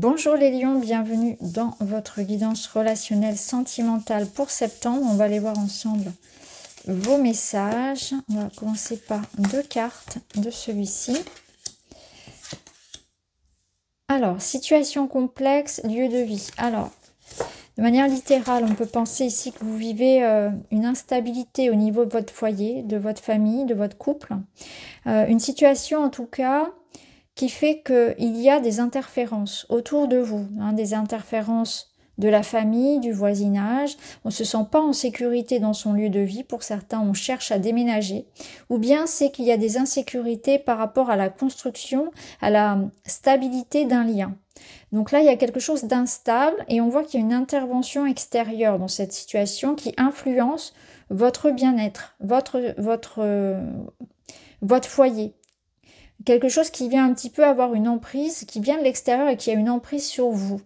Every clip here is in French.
Bonjour les lions, bienvenue dans votre guidance relationnelle sentimentale pour septembre. On va aller voir ensemble vos messages. On va commencer par deux cartes de celui-ci. Alors, situation complexe, lieu de vie. Alors, de manière littérale, on peut penser ici que vous vivez euh, une instabilité au niveau de votre foyer, de votre famille, de votre couple. Euh, une situation en tout cas qui fait qu'il y a des interférences autour de vous, hein, des interférences de la famille, du voisinage, on ne se sent pas en sécurité dans son lieu de vie, pour certains on cherche à déménager, ou bien c'est qu'il y a des insécurités par rapport à la construction, à la stabilité d'un lien. Donc là, il y a quelque chose d'instable et on voit qu'il y a une intervention extérieure dans cette situation qui influence votre bien-être, votre, votre, euh, votre foyer quelque chose qui vient un petit peu avoir une emprise, qui vient de l'extérieur et qui a une emprise sur vous,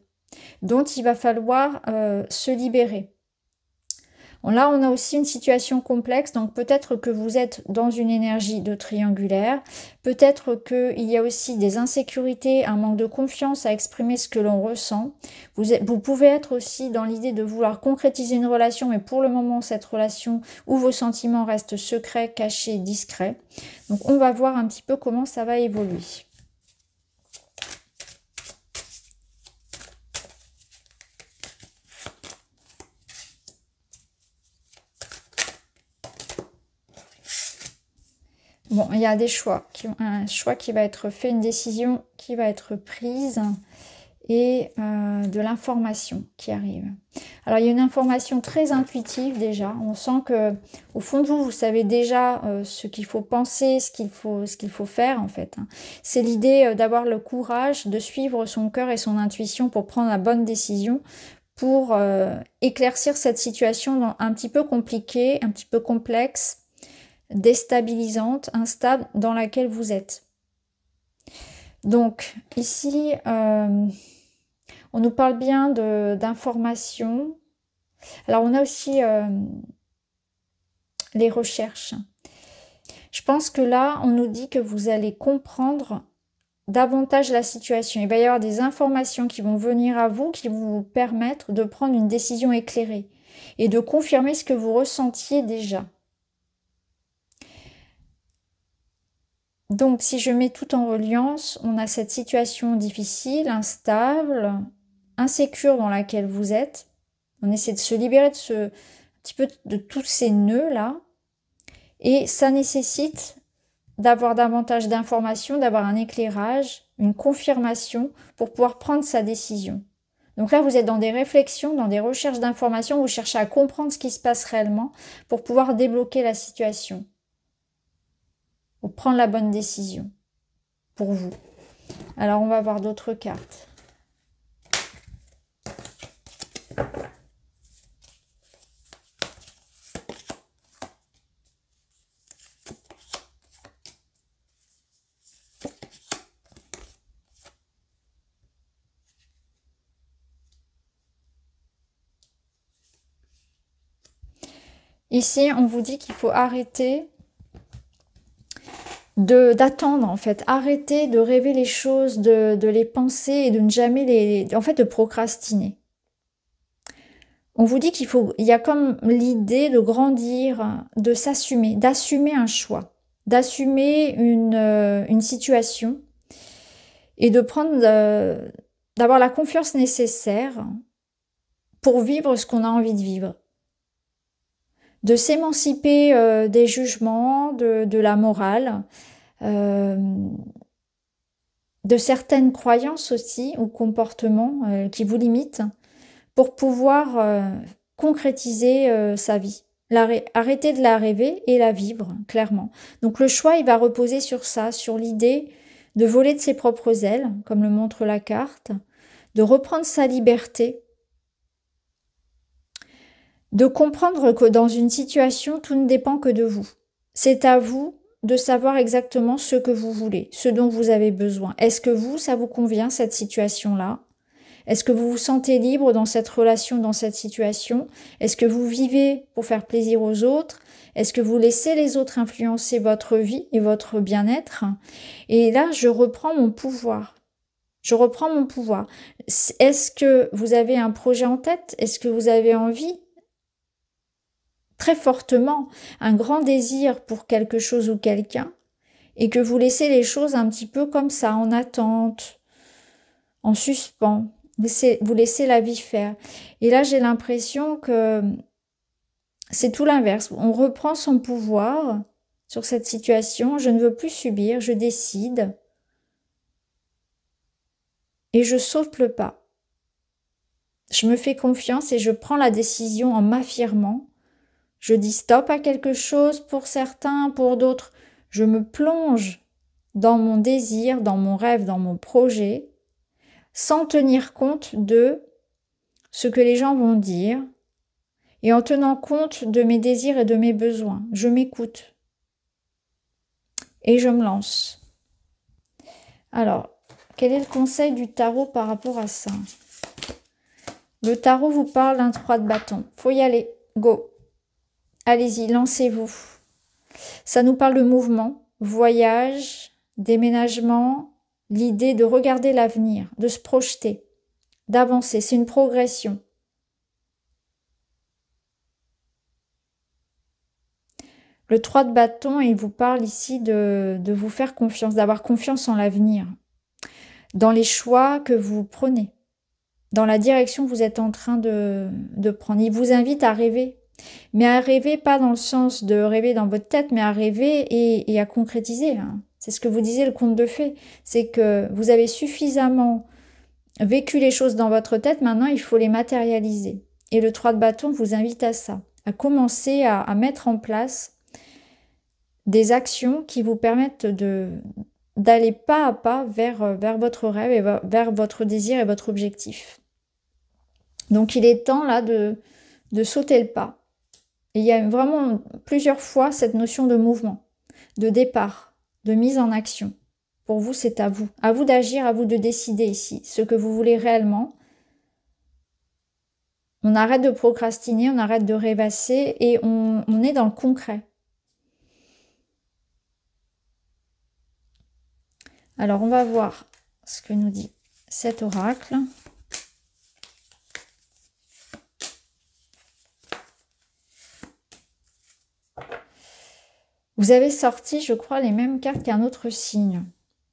dont il va falloir euh, se libérer. Là, on a aussi une situation complexe, donc peut-être que vous êtes dans une énergie de triangulaire, peut-être qu'il y a aussi des insécurités, un manque de confiance à exprimer ce que l'on ressent. Vous, pouvez être aussi dans l'idée de vouloir concrétiser une relation, mais pour le moment, cette relation où vos sentiments restent secrets, cachés, discrets. Donc on va voir un petit peu comment ça va évoluer. y a des choix, qui, un choix qui va être fait, une décision qui va être prise et euh, de l'information qui arrive. Alors il y a une information très intuitive déjà. On sent que au fond de vous, vous savez déjà euh, ce qu'il faut penser, ce qu'il faut, ce qu'il faut faire en fait. Hein. C'est l'idée euh, d'avoir le courage de suivre son cœur et son intuition pour prendre la bonne décision, pour éclaircir cette situation un petit peu compliquée, un petit peu complexe, déstabilisante, instable dans laquelle vous êtes. Donc ici, euh, on nous parle bien d'informations. Alors on a aussi euh, les recherches. Je pense que là, on nous dit que vous allez comprendre davantage la situation. Il va y avoir des informations qui vont venir à vous, qui vont vous permettre de prendre une décision éclairée et de confirmer ce que vous ressentiez déjà. Donc si je mets tout en reliance, on a cette situation difficile, instable, insécure dans laquelle vous êtes. On essaie de se libérer de ce petit peu de tous ces nœuds là. Et ça nécessite d'avoir davantage d'informations, d'avoir un éclairage, une confirmation pour pouvoir prendre sa décision. Donc là, vous êtes dans des réflexions, dans des recherches d'informations, vous cherchez à comprendre ce qui se passe réellement pour pouvoir débloquer la situation ou prendre la bonne décision pour vous. Alors on va voir d'autres cartes. Ici, on vous dit qu'il faut arrêter de d'attendre en fait arrêter de rêver les choses de, les penser et de ne jamais les en fait de procrastiner on vous dit qu'il faut il y a comme l'idée de grandir de s'assumer d'assumer un choix d'assumer une, euh, situation et de prendre euh, d'avoir la confiance nécessaire pour vivre ce qu'on a envie de vivre de s'émanciper euh, des jugements, de, la morale, euh, de certaines croyances aussi ou comportements euh, qui vous limitent pour pouvoir euh, concrétiser sa vie. Arrêter de la rêver et la vivre, clairement. Donc le choix, il va reposer sur ça, sur l'idée de voler de ses propres ailes, comme le montre la carte, de reprendre sa liberté, de comprendre que dans une situation, tout ne dépend que de vous. C'est à vous de savoir exactement ce que vous voulez, ce dont vous avez besoin. Est-ce que vous, ça vous convient, cette situation-là Est-ce que vous vous sentez libre dans cette relation, dans cette situation Est-ce que vous vivez pour faire plaisir aux autres Est-ce que vous laissez les autres influencer votre vie et votre bien-être Et là, je reprends mon pouvoir. Je reprends mon pouvoir. Est-ce que vous avez un projet en tête Est-ce que vous avez envie très fortement un grand désir pour quelque chose ou quelqu'un, et que vous laissez les choses un petit peu comme ça, en attente, en suspens, vous laissez la vie faire. Et là, j'ai l'impression que c'est tout l'inverse. On reprend son pouvoir sur cette situation, je ne veux plus subir, je décide et je saute le pas. Je me fais confiance et je prends la décision en m'affirmant je dis stop à quelque chose pour certains, pour d'autres. Je me plonge dans mon désir, dans mon rêve, dans mon projet, sans tenir compte de ce que les gens vont dire et en tenant compte de mes désirs et de mes besoins. Je m'écoute et je me lance. Alors, quel est le conseil du tarot par rapport à ça Le tarot vous parle d'un 3 de bâton. Faut y aller, go. Allez-y, lancez-vous. Ça nous parle de mouvement, voyage, déménagement, l'idée de regarder l'avenir, de se projeter, d'avancer. C'est une progression. Le 3 de bâton, il vous parle ici de, vous faire confiance, d'avoir confiance en l'avenir, dans les choix que vous prenez, dans la direction que vous êtes en train de, de prendre. Il vous invite à rêver, mais à rêver, pas dans le sens de rêver dans votre tête, mais à rêver et, à concrétiser. Hein. C'est ce que vous disait le conte de fées. C'est que vous avez suffisamment vécu les choses dans votre tête, maintenant il faut les matérialiser. Et le 3 de bâton vous invite à ça, à commencer à, mettre en place des actions qui vous permettent d'aller pas à pas vers, vers votre rêve et vers votre désir et votre objectif. Donc il est temps là de sauter le pas il y a vraiment plusieurs fois cette notion de mouvement, de départ, de mise en action. Pour vous, c'est à vous. À vous d'agir, à vous de décider ici ce que vous voulez réellement. On arrête de procrastiner, on arrête de rêvasser et on, on est dans le concret. Alors, on va voir ce que nous dit cet oracle. Vous avez sorti, je crois, les mêmes cartes qu'un autre signe.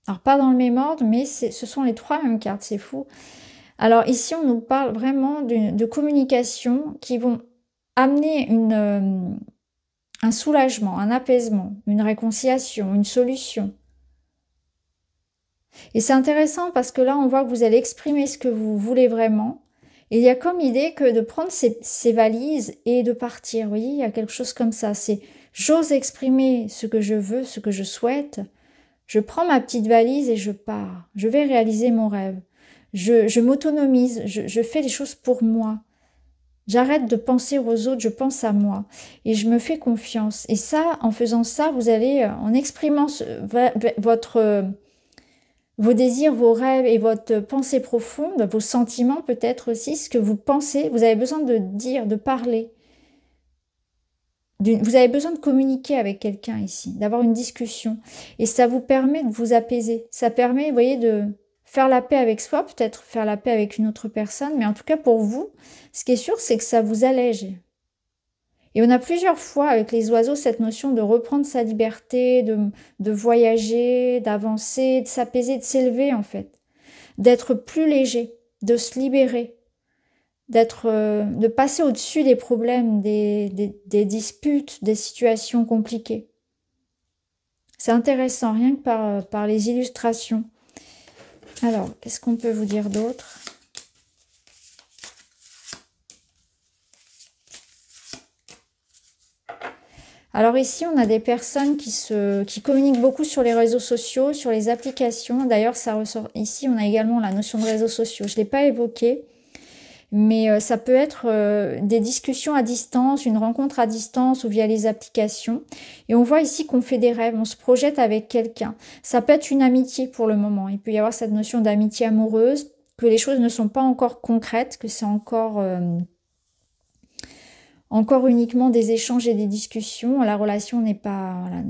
Alors, pas dans le même ordre, mais ce sont les trois mêmes cartes, c'est fou. Alors ici, on nous parle vraiment de, communications communication qui vont amener euh, un soulagement, un apaisement, une réconciliation, une solution. Et c'est intéressant parce que là, on voit que vous allez exprimer ce que vous voulez vraiment il y a comme idée que de prendre ses, valises et de partir. oui, voyez, il y a quelque chose comme ça. C'est j'ose exprimer ce que je veux, ce que je souhaite. Je prends ma petite valise et je pars. Je vais réaliser mon rêve. Je, m'autonomise. Je, fais les choses pour moi. J'arrête de penser aux autres, je pense à moi et je me fais confiance. Et ça, en faisant ça, vous allez, euh, en exprimant votre vos désirs, vos rêves et votre pensée profonde, vos sentiments peut-être aussi, ce que vous pensez. Vous avez besoin de dire, de parler. Vous avez besoin de communiquer avec quelqu'un ici, d'avoir une discussion. Et ça vous permet de vous apaiser. Ça permet, vous voyez, de faire la paix avec soi, peut-être faire la paix avec une autre personne. Mais en tout cas, pour vous, ce qui est sûr, c'est que ça vous allège. Et on a plusieurs fois avec les oiseaux cette notion de reprendre sa liberté, de, voyager, d'avancer, de s'apaiser, de s'élever en fait, d'être plus léger, de se libérer, d'être, euh, de passer au-dessus des problèmes, des, disputes, des situations compliquées. C'est intéressant, rien que par, par les illustrations. Alors, qu'est-ce qu'on peut vous dire d'autre Alors ici, on a des personnes qui, se, qui communiquent beaucoup sur les réseaux sociaux, sur les applications. D'ailleurs, ça ressort ici, on a également la notion de réseaux sociaux. Je ne l'ai pas évoqué, mais euh, ça peut être euh, des discussions à distance, une rencontre à distance ou via les applications. Et on voit ici qu'on fait des rêves, on se projette avec quelqu'un. Ça peut être une amitié pour le moment. Il peut y avoir cette notion d'amitié amoureuse, que les choses ne sont pas encore concrètes, que c'est encore... Euh, encore uniquement des échanges et des discussions. La relation n'est pas, voilà,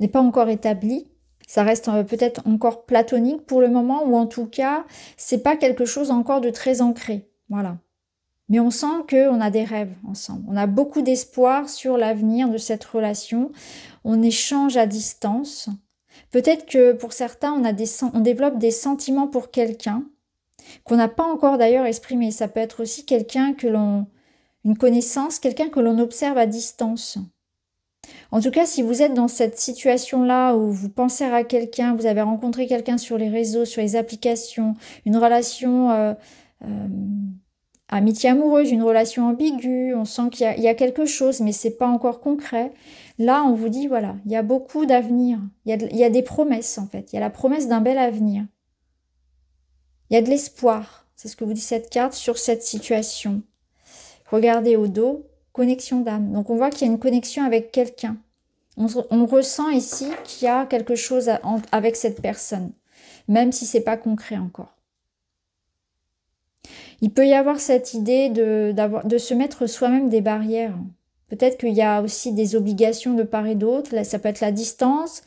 n'est pas encore établie. Ça reste euh, peut-être encore platonique pour le moment, ou en tout cas, c'est pas quelque chose encore de très ancré. Voilà. Mais on sent qu'on a des rêves ensemble. On a beaucoup d'espoir sur l'avenir de cette relation. On échange à distance. Peut-être que pour certains, on, a des, on développe des sentiments pour quelqu'un qu'on n'a pas encore d'ailleurs exprimé. Ça peut être aussi quelqu'un que l'on une connaissance, quelqu'un que l'on observe à distance. En tout cas, si vous êtes dans cette situation-là où vous pensez à quelqu'un, vous avez rencontré quelqu'un sur les réseaux, sur les applications, une relation euh, euh, amitié amoureuse, une relation ambiguë, on sent qu'il y, a quelque chose, mais c'est pas encore concret. Là, on vous dit voilà, il y a beaucoup d'avenir, il, il y a des promesses en fait, il y a la promesse d'un bel avenir. Il y a de l'espoir, c'est ce que vous dit cette carte sur cette situation. Regardez au dos, connexion d'âme. Donc on voit qu'il y a une connexion avec quelqu'un. On, ressent ici qu'il y a quelque chose avec cette personne, même si c'est pas concret encore. Il peut y avoir cette idée de, de se mettre soi-même des barrières. Peut-être qu'il y a aussi des obligations de part et d'autre. ça peut être la distance.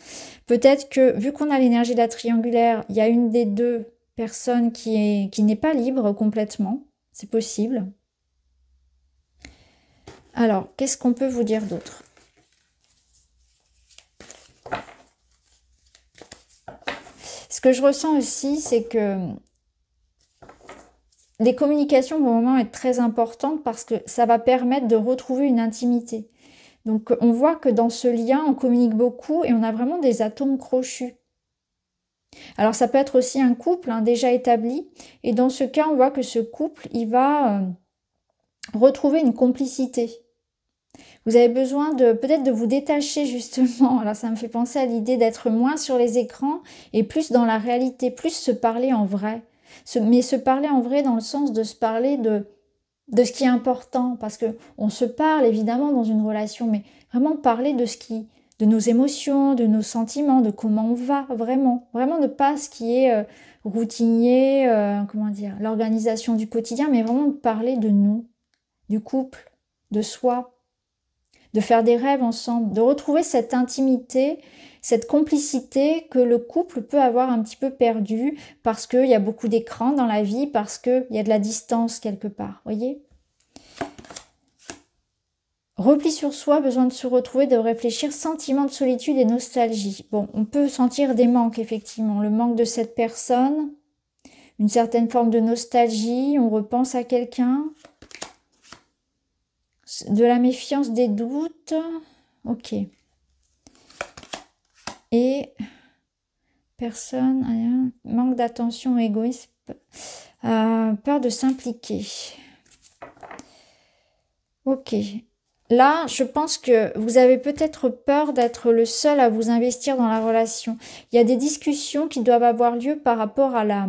Peut-être que, vu qu'on a l'énergie de la triangulaire, il y a une des deux personnes qui n'est pas libre complètement. C'est possible. Alors, qu'est-ce qu'on peut vous dire d'autre Ce que je ressens aussi, c'est que les communications vont vraiment être très importantes parce que ça va permettre de retrouver une intimité. Donc on voit que dans ce lien, on communique beaucoup et on a vraiment des atomes crochus. Alors ça peut être aussi un couple hein, déjà établi et dans ce cas, on voit que ce couple, il va euh, retrouver une complicité. Vous avez besoin de peut-être de vous détacher justement. Alors ça me fait penser à l'idée d'être moins sur les écrans et plus dans la réalité, plus se parler en vrai. mais se parler en vrai dans le sens de se parler de de ce qui est important parce que on se parle évidemment dans une relation mais vraiment parler de ce qui de nos émotions, de nos sentiments, de comment on va vraiment, vraiment ne pas ce qui est euh, routinier, euh, comment dire, l'organisation du quotidien, mais vraiment parler de nous, du couple, de soi, de faire des rêves ensemble, de retrouver cette intimité, cette complicité que le couple peut avoir un petit peu perdue parce qu'il y a beaucoup d'écrans dans la vie, parce qu'il y a de la distance quelque part, voyez Repli sur soi, besoin de se retrouver, de réfléchir, sentiment de solitude et nostalgie. Bon, on peut sentir des manques, effectivement. Le manque de cette personne, une certaine forme de nostalgie, on repense à quelqu'un, de la méfiance, des doutes. Ok. Et personne, manque d'attention, égoïsme, euh, peur de s'impliquer. Ok. Là, je pense que vous avez peut-être peur d'être le seul à vous investir dans la relation. Il y a des discussions qui doivent avoir lieu par rapport à la,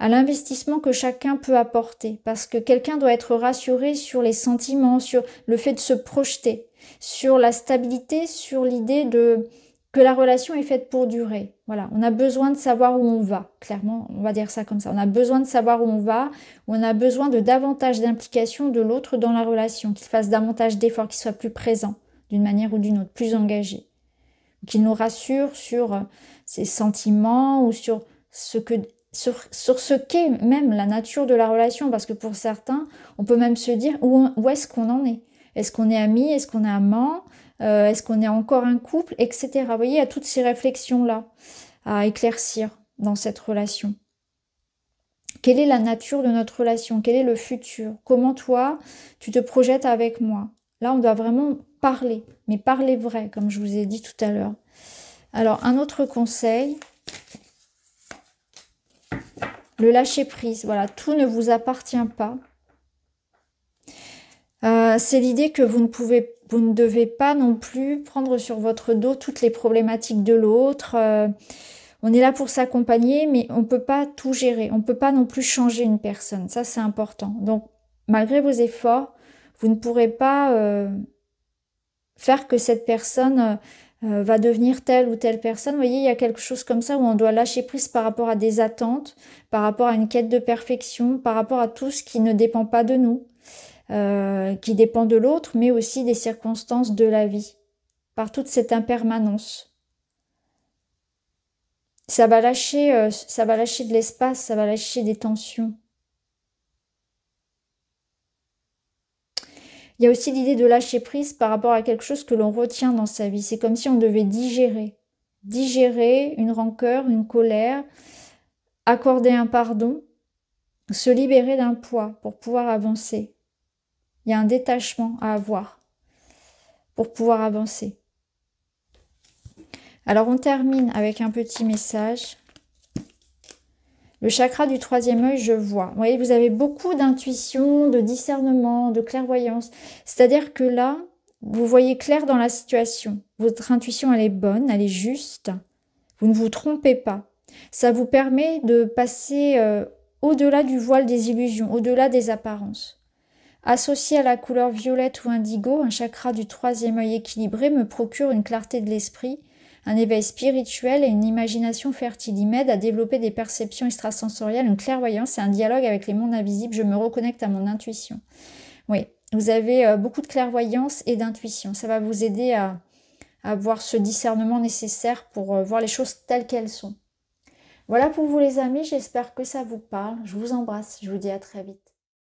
à l'investissement que chacun peut apporter, parce que quelqu'un doit être rassuré sur les sentiments, sur le fait de se projeter, sur la stabilité, sur l'idée de que la relation est faite pour durer. Voilà, on a besoin de savoir où on va, clairement, on va dire ça comme ça. On a besoin de savoir où on va, on a besoin de davantage d'implication de l'autre dans la relation, qu'il fasse davantage d'efforts, qu'il soit plus présent d'une manière ou d'une autre, plus engagé, qu'il nous rassure sur ses sentiments ou sur ce que sur, ce qu'est même la nature de la relation, parce que pour certains, on peut même se dire où, est-ce qu'on en est. Est-ce qu'on est ami Est-ce qu'on est amant euh, Est-ce qu'on est encore un couple Etc. Vous voyez, il y a toutes ces réflexions-là à éclaircir dans cette relation. Quelle est la nature de notre relation Quel est le futur Comment toi, tu te projettes avec moi Là, on doit vraiment parler, mais parler vrai, comme je vous ai dit tout à l'heure. Alors, un autre conseil, le lâcher prise. Voilà, tout ne vous appartient pas. Euh, c'est l'idée que vous ne pouvez, vous ne devez pas non plus prendre sur votre dos toutes les problématiques de l'autre. Euh, on est là pour s'accompagner, mais on ne peut pas tout gérer. On ne peut pas non plus changer une personne. Ça, c'est important. Donc, malgré vos efforts, vous ne pourrez pas euh, faire que cette personne euh, va devenir telle ou telle personne. Vous voyez, il y a quelque chose comme ça où on doit lâcher prise par rapport à des attentes, par rapport à une quête de perfection, par rapport à tout ce qui ne dépend pas de nous, euh, qui dépend de l'autre, mais aussi des circonstances de la vie, par toute cette impermanence. Ça va lâcher, euh, ça va lâcher de l'espace, ça va lâcher des tensions. Il y a aussi l'idée de lâcher prise par rapport à quelque chose que l'on retient dans sa vie. C'est comme si on devait digérer. Digérer une rancœur, une colère, accorder un pardon, se libérer d'un poids pour pouvoir avancer. Il y a un détachement à avoir pour pouvoir avancer. Alors on termine avec un petit message le chakra du troisième œil, je vois. Vous voyez, vous avez beaucoup d'intuition, de discernement, de clairvoyance. C'est-à-dire que là, vous voyez clair dans la situation. Votre intuition, elle est bonne, elle est juste. Vous ne vous trompez pas. Ça vous permet de passer euh, au-delà du voile des illusions, au-delà des apparences. Associé à la couleur violette ou indigo, un chakra du troisième œil équilibré me procure une clarté de l'esprit un éveil spirituel et une imagination fertile Il m'aide à développer des perceptions extrasensorielles, une clairvoyance et un dialogue avec les mondes invisibles. Je me reconnecte à mon intuition. Oui, vous avez euh, beaucoup de clairvoyance et d'intuition. Ça va vous aider à avoir ce discernement nécessaire pour euh, voir les choses telles qu'elles sont. Voilà pour vous les amis, j'espère que ça vous parle. Je vous embrasse, je vous dis à très vite.